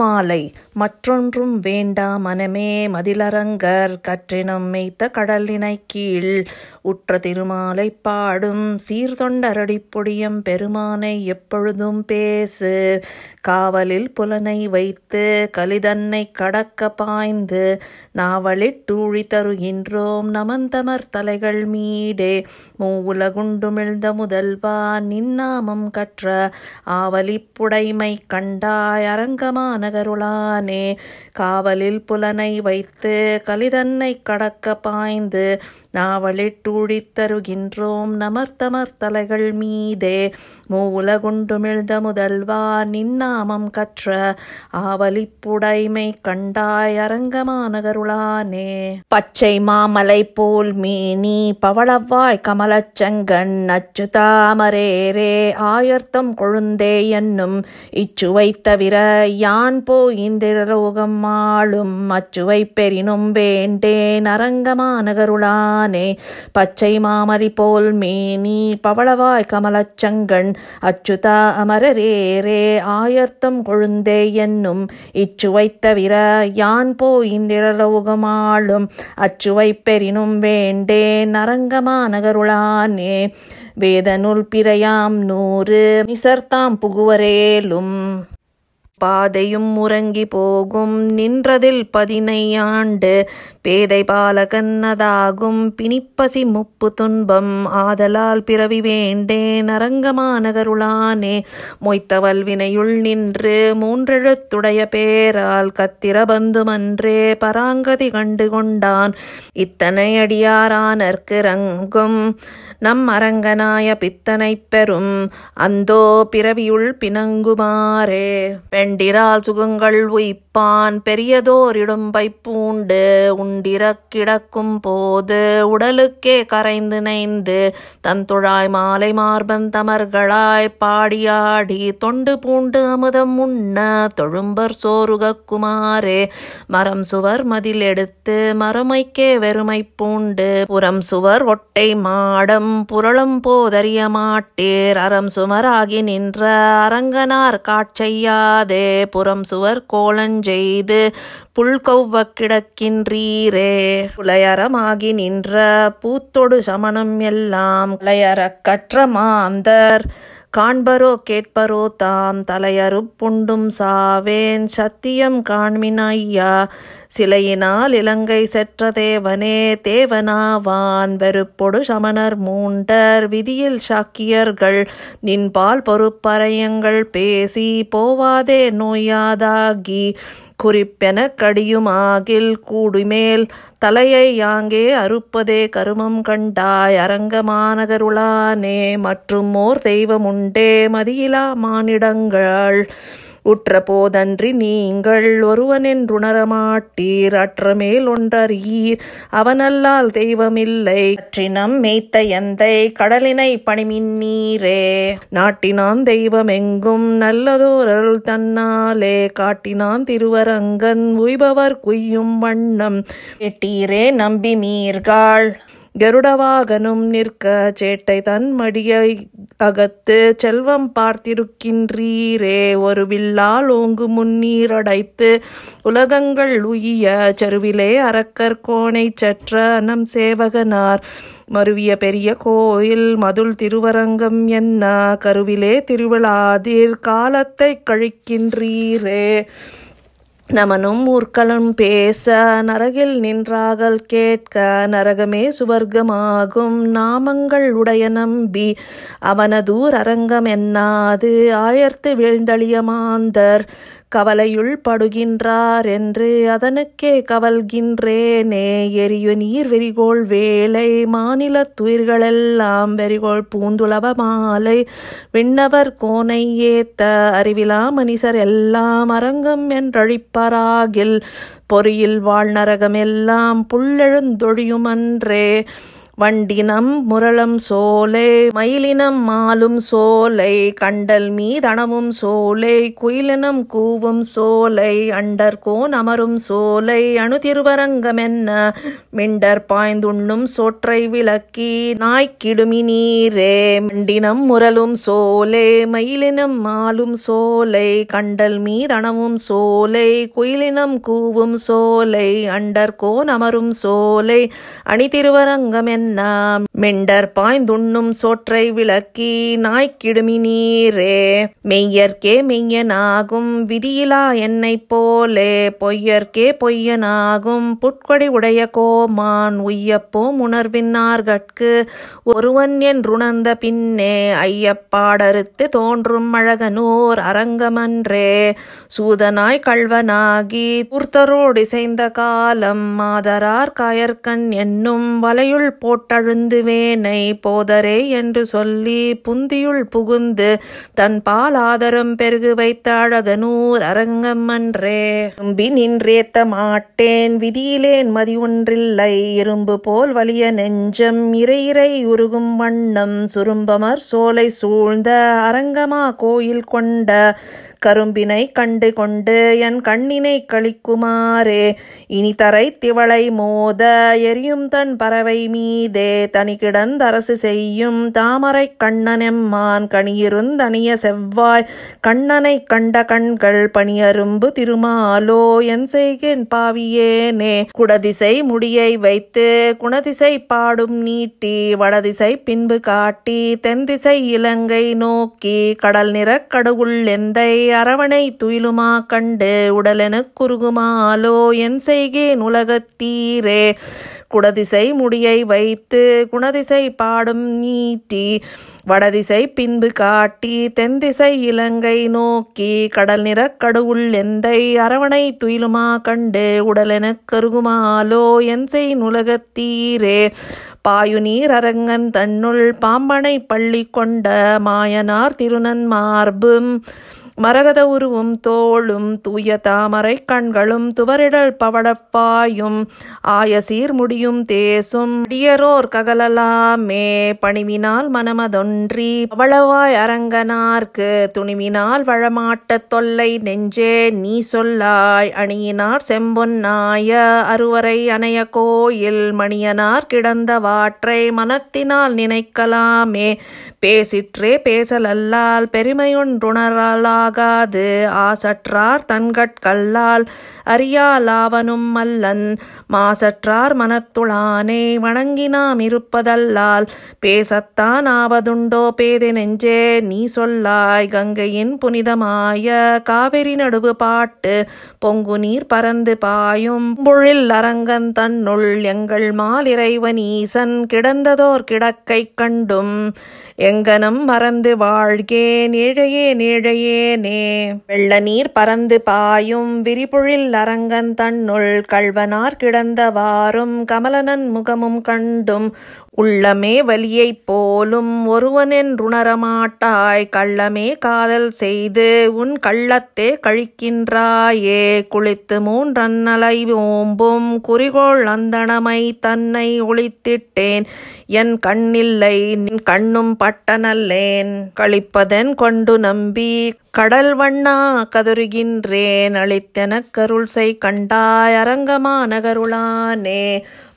மாலை மற்றொன்றும் வேண்டா மனமே மதிலரங்கர் கற்றினம் மெய்த்த கடலினை கீழ் உற்ற திருமாலை பாடும் சீர்தொண்டரடி பொடியம் பெருமானை எப்பொழுதும் பேசு காவலில் புலனை வைத்து கலிதன்னை கடக்க பாய்ந்து நாவலிட்டூழி தருகின்றோம் நமந்தமர் தலைகள் மீடே மூவுலகுண்டுமிழ்ந்த முதல்வா நின்னாமம் கற்ற ஆவலிப்புடைமை கண்டாய் அரங்கமான கானகருளானே காவலில் புலனை வைத்து கலிதன்னை கடக்க பாய்ந்து தருகின்றோம் நமர்த்தமர் தலைகள் மீதே மூல முதல்வா நின்னாமம் கற்ற ஆவலிப்புடைமை கண்டாய் அரங்கமானகருளானே பச்சை மாமலை போல் மேனி பவளவாய் கமலச்சங்கன் அச்சுதாமரேரே ஆயர்த்தம் கொழுந்தே என்னும் இச்சுவை தவிர யான் இந்திரலோகம் ஆளும் அச்சுவை பெறினும் வேண்டேன் அரங்கமானகருளான் நானே பச்சை மாமரி போல் மேனி பவளவாய் கமலச்சங்கண் அச்சுதா அமரரேரே ஆயர்த்தம் கொழுந்தே என்னும் இச்சுவை தவிர யான் போய் இந்திரலோகமாளும் அச்சுவை பெறினும் வேண்டே நரங்கமா நகருளானே வேதனுள் பிரயாம் நூறு நிசர்த்தாம் புகுவரேலும் பாதையும் முறங்கி போகும் நின்றதில் பதினையாண்டு பேதை பால கண்ணதாகும் பிணிப்பசி முப்பு துன்பம் ஆதலால் பிறவி வேண்டே நரங்கமானகருளானே மொய்த்தவல் வினையுள் நின்று மூன்றெழுத்துடைய பேரால் கத்திர பந்துமன்றே பராங்கதி கண்டு கொண்டான் இத்தனை அடியாரானற்கு ரங்கும் நம் அரங்கனாய பித்தனை பெறும் அந்தோ பிறவியுள் பிணங்குமாறே இரண்டிரால் சுகங்கள் உயிப்பான் பெரியதோர் இடும்பை பூண்டு உண்டிர கிடக்கும் போது உடலுக்கே கரைந்து நைந்து தன் துழாய் மாலை மார்பன் தமர்களாய் பாடியாடி தொண்டு பூண்டு அமுதம் உண்ண தொழும்பர் சோறுகக்குமாரே மரம் சுவர் மதில் எடுத்து மறுமைக்கே வெறுமை பூண்டு புறம் சுவர் ஒட்டை மாடம் புரளும் போதறிய மாட்டேர் அறம் சுமராகி நின்ற அரங்கனார் காட்சையாது நீரே புறம் சுவர் கோலஞ்செய்து புல்கௌவ கிடக்கின்றீரே புலையரமாகி நின்ற பூத்தொடு சமணம் எல்லாம் கலையற கற்ற மாந்தர் காண்பரோ கேட்பரோ தாம் புண்டும் சாவேன் சத்தியம் காண்மின் ஐயா சிலையினால் இலங்கை செற்ற தேவனே தேவனாவான் வெறுப்பொடு சமணர் மூண்டர் விதியில் சாக்கியர்கள் நின்பால் பொறுப்பறையங்கள் பேசி போவாதே நோயாதாகி குறிப்பென ஆகில் கூடுமேல் தலையை யாங்கே அறுப்பதே கருமம் கண்டாய் மாநகருளானே மற்றும் ஓர் தெய்வமுண்டே மதியிலா மானிடங்கள் உற்ற போதன்றி நீங்கள் ஒருவனென்றுணரமாட்டீர் அற்றமேல் ஒன்றறியீர் அவனல்லால் தெய்வமில்லை அற்றினம் மேய்த்த எந்தை கடலினை பணிமின்னீரே நாட்டினான் தெய்வமெங்கும் நல்லதோரல் தன்னாலே காட்டினான் திருவரங்கன் உய்பவர் குய்யும் வண்ணம் எட்டீரே நம்பி மீர்காள் கருடவாகனும் நிற்க சேட்டை தன் மடியை அகத்து செல்வம் பார்த்திருக்கின்றீரே ஒரு வில்லால் ஓங்கு முன்னீரடைத்து உலகங்கள் உயிய சருவிலே அரக்கர் கோணை சற்ற நம் சேவகனார் மருவிய பெரிய கோயில் மதுள் திருவரங்கம் என்ன கருவிலே திருவிழாதீர் காலத்தை கழிக்கின்றீரே நமனும் முற்களும் பேச நரகில் நின்றாகல் கேட்க நரகமே சுவர்க்கமாகும் நாமங்கள் உடைய நம்பி அவனதூர் அரங்கம் என்னாது ஆயர்த்து வீழ்ந்தளிய மாந்தர் கவலையுள் படுகின்றார் என்று அதனுக்கே கவல்கின்றேனே எரிய நீர் வெறிகோள் வேலை மாநில துயிர்களெல்லாம் வெறிகோள் பூந்துளவ மாலை விண்ணவர் கோனை ஏத்த அறிவிலா மனிதர் எல்லாம் அரங்கம் என்றழிப்பராகில் பொறியில் வாழ்நரகம் எல்லாம் புல்லெழுந்தொழியுமன்றே வண்டினம் முரளம் சோலை மயிலினம் மாலும் சோலை கண்டல் மீதனமும் சோலை குயிலினம் கூவும் சோலை அண்டர்கோன் அமரும் சோலை என்ன மிண்டர் பாய்ந்துண்ணும் சோற்றை விளக்கி நாய்க்கிடுமி நீரே மிண்டினம் முரலும் சோலை மயிலினம் மாலும் சோலை கண்டல் மீதனமும் சோலை குயிலினம் கூவும் சோலை அண்டர்கோன் அமரும் சோலை என்ன Nam மெண்டர் பாய்ந்துண்ணும் சோற்றை விளக்கி நாய்க்கிடுமி நீரே மெய்யர்க்கே மெய்யனாகும் விதியிலா என்னை போலே பொய்யர்க்கே பொய்யனாகும் புட்கொடி உடைய கோமான் உய்யப்போம் உணர்வின்னார்கட்கு ஒருவன் என்றுணர்ந்த பின்னே ஐயப்பாடறுத்து தோன்றும் அழகனூர் அரங்கமன்றே சூதனாய் கள்வனாகி இசைந்த காலம் மாதரார் காயற்கண் என்னும் வலையுள் போட்டழுந்து வேணை போதரே என்று சொல்லி புந்தியுள் புகுந்து தன் பால் ஆதரம் பெருகு வைத்த அழகனூர் அரங்கம் அன்றே நின்றேத்த மாட்டேன் விதியிலேன் மதி ஒன்றில்லை இரும்பு போல் வலிய நெஞ்சம் இறை இறை உருகும் வண்ணம் சுரும்பமர் சோலை சூழ்ந்த அரங்கமா கோயில் கொண்ட கரும்பினை கண்டு கொண்டு என் கண்ணினை கழிக்குமாறே இனி தரை திவளை மோத எரியும் தன் பறவை மீதே தனி கிடந்தரசு செய்யும் தாமரை கண்ணனெம்மான் கணியிருந்தனிய செவ்வாய் கண்ணனை கண்ட கண்கள் பணியரும்பு திருமாலோ என் செய்கின் பாவியேனே குடதிசை முடியை வைத்து குணதிசை பாடும் நீட்டி வடதிசை பின்பு காட்டி தென்திசை இலங்கை நோக்கி கடல் நிற கடவுள் எந்தை அரவணை துயிலுமா கண்டு உடலென குறுகுமாலோ என் செய்கேன் உலகத்தீரே குடதிசை முடியை வைத்து குணதிசை பாடும் நீட்டி வடதிசை பின்பு காட்டி தென்திசை இலங்கை நோக்கி கடல் நிற கடவுள் எந்தை அரவணை துயிலுமா கண்டு உடலென கருகுமாலோ என் செய் நுலகத்தீரே பாயுநீர் அரங்கன் தன்னுள் பாம்பனை பள்ளி கொண்ட மாயனார் திருநன் மார்பும் மரகத உருவும் தோளும் தூய தாமரை கண்களும் துவரிடல் பவடப்பாயும் ஆய சீர்முடியும் தேசும் அடியரோர் ககலலாமே பணிவினால் மனமதொன்றி பவளவாய் அரங்கனார்க்கு துணிவினால் வழமாட்ட தொல்லை நெஞ்சே நீ சொல்லாய் அணியினார் செம்பொன்னாய அருவரை அணைய கோயில் மணியனார் கிடந்த வாற்றை மனத்தினால் நினைக்கலாமே பேசிற்றே பேசலல்லால் பெருமையொன்றுணரலால் ஆகாது ஆசற்றார் தன்கட்கல்லால் அறியாலாவனும் மல்லன் மாசற்றார் மனத்துளானே வணங்கினாம் இருப்பதல்லால் பேசத்தான் ஆவதுண்டோ பேதை நெஞ்சே நீ சொல்லாய் கங்கையின் புனிதமாய காவிரி நடுவு பாட்டு பொங்கு நீர் பறந்து பாயும் புழில் அரங்கன் தன்னுள் எங்கள் மாலிறைவன் ஈசன் கிடந்ததோர் கிடக்கை கண்டும் எங்கனம் மறந்து வாழ்கேன் இழையே நே வெள்ள நீர் பறந்து பாயும் விரிபுழில் அரங்கன் தன்னுள் கழ்வனார் கிடந்தவாறும் கமலனன் முகமும் கண்டும் உள்ளமே வலியைப் போலும் ஒருவனென்றுணரமாட்டாய் கள்ளமே காதல் செய்து உன் கள்ளத்தே கழிக்கின்றாயே குளித்து மூன்றன்னலை ஓம்பும் குறிகோள் அந்தணமை தன்னை ஒளித்திட்டேன் என் கண்ணில்லை நின் கண்ணும் பட்டனல்லேன் கழிப்பதன் கொண்டு நம்பி கடல் வண்ணா கதறுகின்றேன் அளித்தெனக் கருள்சை கண்டாய் அரங்கமா நகருளானே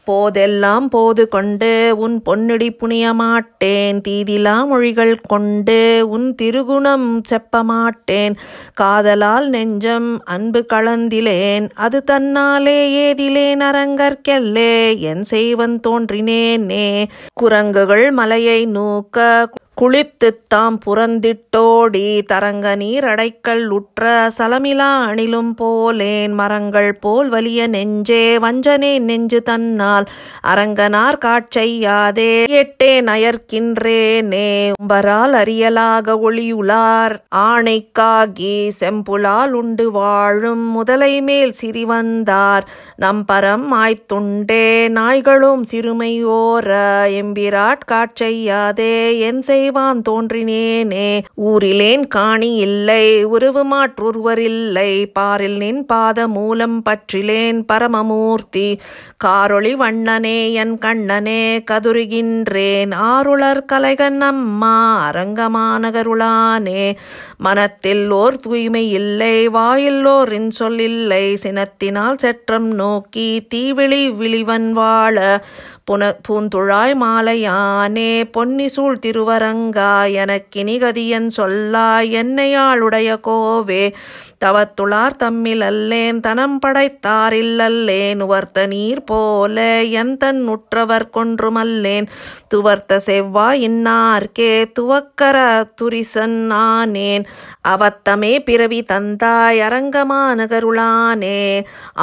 போதெல்லாம் போது கொண்டு உன் பொன்னிடி புனியமாட்டேன் தீதிலா மொழிகள் கொண்டு உன் திருகுணம் செப்பமாட்டேன் காதலால் நெஞ்சம் அன்பு கலந்திலேன் அது தன்னாலே ஏதிலேன் அரங்கற்கல்லே என் செய்வன் தோன்றினேனே குரங்குகள் மலையை நூக்க குளித்துத் தாம் புறந்திட்டோடி தரங்க நீர் அடைக்கல் உற்ற சலமிலா அணிலும் போலேன் மரங்கள் போல் வலிய நெஞ்சே வஞ்சனே நெஞ்சு தன்னால் அரங்கனார் காட்சையாதே எட்டே நயர்கின்றேனே உம்பரால் அறியலாக ஒளியுளார் ஆணைக்காகி செம்புலால் உண்டு வாழும் முதலை மேல் சிறிவந்தார் நம்பரம் ஆய்த்துண்டே நாய்களும் சிறுமையோர எம்பிராட் காட்சையாதே என் செய் இறைவான் தோன்றினேனே ஊரிலேன் காணி இல்லை உருவு இல்லை பாரில் நின் பாத மூலம் பற்றிலேன் பரமமூர்த்தி காரொளி வண்ணனே என் கண்ணனே கதுருகின்றேன் ஆருளர் கலைகன் அம்மா அரங்கமானகருளானே மனத்தில் ஓர் தூய்மை இல்லை வாயில்லோரின் சொல்லில்லை சினத்தினால் செற்றம் நோக்கி தீவிழி விழிவன் வாழ புன பூந்துழாய் மாலையானே பொன்னி சூழ் திருவரங்கா எனக்கினிகதியன் சொல்லா என்னையாளுடைய கோவே தவத்துளார் தம்மில் அல்லேன் தனம் படைத்தாரில்லல்லேன் உவர்த்த நீர் போல என் தன் உற்றவர் கொன்றுமல்லேன் துவர்த்த செவ்வா இன்னார்க்கே துவக்கர துரிசன் ஆனேன் அவத்தமே பிறவி தந்தாய் அரங்கமானகருளானே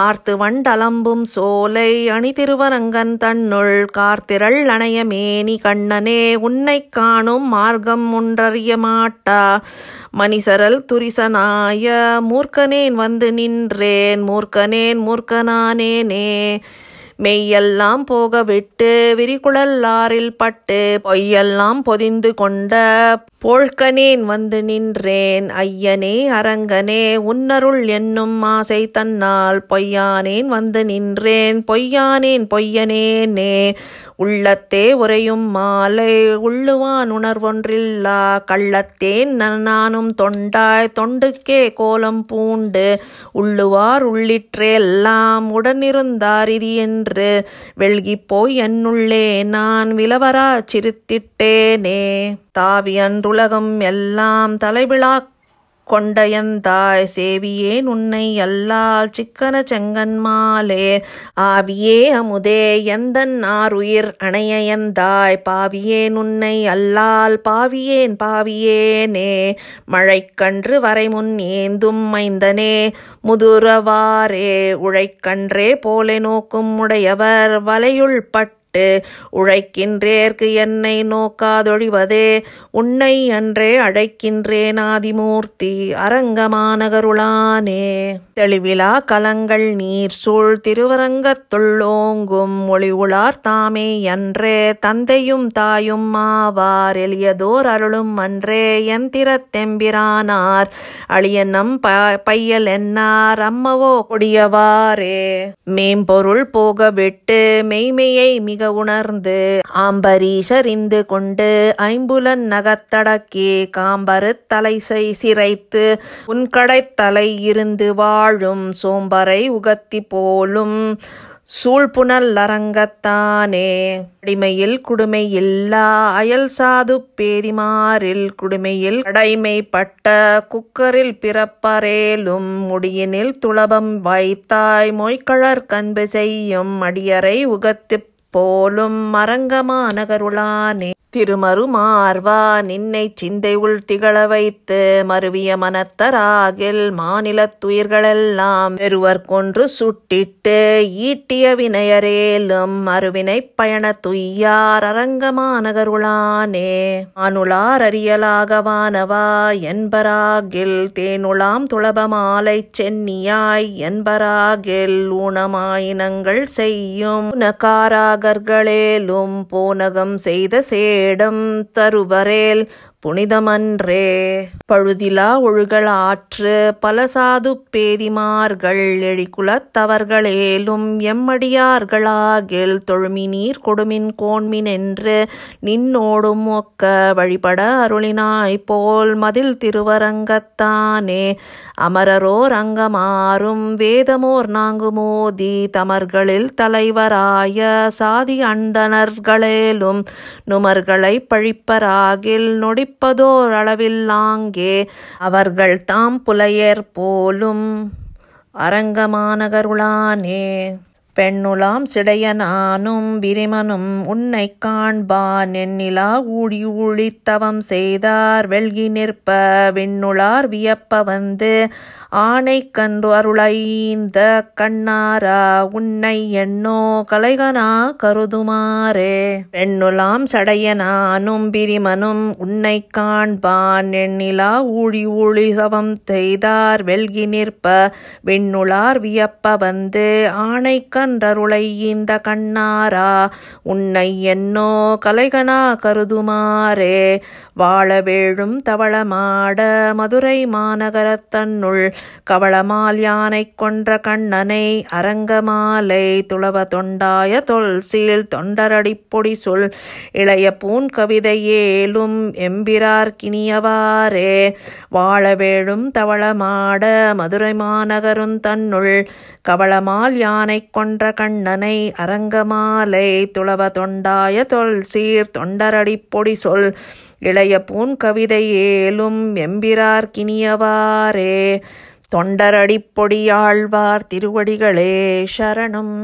ஆர்த்து வண்டலம்பும் சோலை அணி திருவரங்கன் தன்னுள் கண்கள் கார்த்திரள் அணைய மேனி கண்ணனே உன்னை காணும் மார்க்கம் ஒன்றறிய மாட்டா மணிசரல் துரிசனாய மூர்க்கனேன் வந்து நின்றேன் மூர்க்கனேன் மூர்க்கனானேனே மெய்யெல்லாம் போக விட்டு விரிகுழல்லாரில் பட்டு பொய்யெல்லாம் பொதிந்து கொண்ட போழ்கனேன் வந்து நின்றேன் ஐயனே அரங்கனே உன்னருள் என்னும் ஆசை தன்னால் பொய்யானேன் வந்து நின்றேன் பொய்யானேன் பொய்யனேனே உள்ளத்தே உரையும் மாலை உள்ளுவான் உணர்வொன்றில்லா கள்ளத்தேன் நானும் தொண்டாய் தொண்டுக்கே கோலம் பூண்டு உள்ளுவார் உள்ளிற்றே எல்லாம் உடனிருந்தார் இது என்று என்று போய் என்னுள்ளே நான் விலவரா சிரித்திட்டேனே தாவி அன்றுலகம் எல்லாம் தலைவிழாக் கொண்டயந்தாய் சேவியேன் உன்னை அல்லால் சிக்கன செங்கன்மாலே ஆவியே அமுதே எந்தன் ஆறுயிர் அணையந்தாய் பாவியேன் உன்னை அல்லால் பாவியேன் பாவியேனே மழைக்கன்று வரை முன் ஏந்தும் மைந்தனே முதுரவாரே உழைக்கன்றே போலே நோக்கும் உடையவர் வலையுள் பட்டு உழைக்கின்றேற்கு என்னை நோக்காதொழிவதே உன்னை அன்றே அழைக்கின்றேன் ஆதிமூர்த்தி அரங்கமானகருளானே தெளிவிலா கலங்கள் நீர் சூழ் திருவரங்கத்துள்ளோங்கும் ஒளி உளார் தாமே என்றே தந்தையும் தாயும் மாவார் எளியதோர் அருளும் அன்றே எந்திரத்தெம்பிரானார் அழியனம் பையல் என்னார் அம்மவோ கொடியவாரே மேம்பொருள் போக விட்டு மெய்மையை மிக உணர்ந்து ஆம்பரீஷறிந்து கொண்டு ஐம்புலன் நகத்தடக்கே காம்பரு தலைசை சிறைத்து உன்கடைத்தலை இருந்து வாழும் சோம்பரை உகத்தி போலும் சூழ்புணல் அரங்கத்தானே அடிமையில் குடுமை இல்லா அயல் சாது பேரிமாறில் குடுமையில் கடைமைப்பட்ட குக்கரில் பிறப்பரேலும் முடியினில் துளபம் வைத்தாய் மொய்கழற் கண்பு செய்யும் அடியரை உகத்து போலும் மரங்கமா நகருளானே திருமருமார்வா நின்னை சிந்தை உள் திகழ வைத்து மருவிய மனத்தராகில் மாநிலத்துயிர்களெல்லாம் பெருவர் கொன்று சுட்டிட்டு ஈட்டிய வினையரேலும் அருவினை பயண துய்யார் அரங்கமானகருளானே அனுளார் அறியலாகவானவா என்பராகில் தேனுளாம் துளபமாலை சென்னியாய் என்பராகில் ஊனமாயினங்கள் செய்யும் நகாராகர்களேலும் போனகம் செய்த சே வேடம் தருபரேல் புனிதமன்றே பழுதிலா ஒழுகல் ஆற்று பல சாது எழிகுலத்தவர்களேலும் எழிக்குலத்தவர்களேலும் எம்மடியார்களாகில் தொழுமினீர் கொடுமின் கோண்மின் என்று நின்னோடும் ஒக்க வழிபட அருளினாய் போல் மதில் திருவரங்கத்தானே அமரரோர் அங்கமாறும் வேதமோர் நாங்குமோதி தமர்களில் தலைவராய சாதி அந்தணர்களேலும் நுமர்களை பழிப்பராகில் நொடி சிரிப்பதோர் அளவில்லாங்கே அவர்கள் தாம் புலையர் போலும் அரங்கமானகருளானே பெண்ணுலாம் சிடையனானும் விரிமனும் உன்னை காண்பான் என்னிலா ஊழி ஊழித்தவம் செய்தார் வெள்கி நிற்ப விண்ணுளார் வியப்ப வந்து ஆனை கன்று அருளைந்த கண்ணாரா உன்னை எண்ணோ கலைகனா கருதுமாறே பெண்ணுலாம் சடையனானும் பிரிமனும் உன்னை காண்பான் எண்ணிலா ஊழி ஊழி சவம் செய்தார் வெல்கி நிற்ப விண்ணுளார் வியப்ப வந்து ஆனை கன்றருளைந்த கண்ணாரா உன்னை என்னோ கலைகனா கருதுமாறே வாழவேழும் தவளமாட மதுரை மாநகரத்தன்னுள் கவளமால் யானை கொன்ற கண்ணனை அரங்கமாலை துளவ தொண்டாய தொல் சீல் தொண்டரடிப்பொடி சொல் இளைய பூன் கவிதை ஏலும் எம்பிரார்கினியவாறே வாழவேழும் தவளமாட மதுரை மாநகரும் தன்னுள் கவளமால் யானை கொன்ற கண்ணனை அரங்கமாலை துளவ தொண்டாய தொல் சீர் தொண்டரடிப்பொடி சொல் இளைய பூன் கவிதை ஏலும் எம்பிரார்கினியவாறே தொண்டரடிப்பொடியாழ்வார் திருவடிகளே சரணம்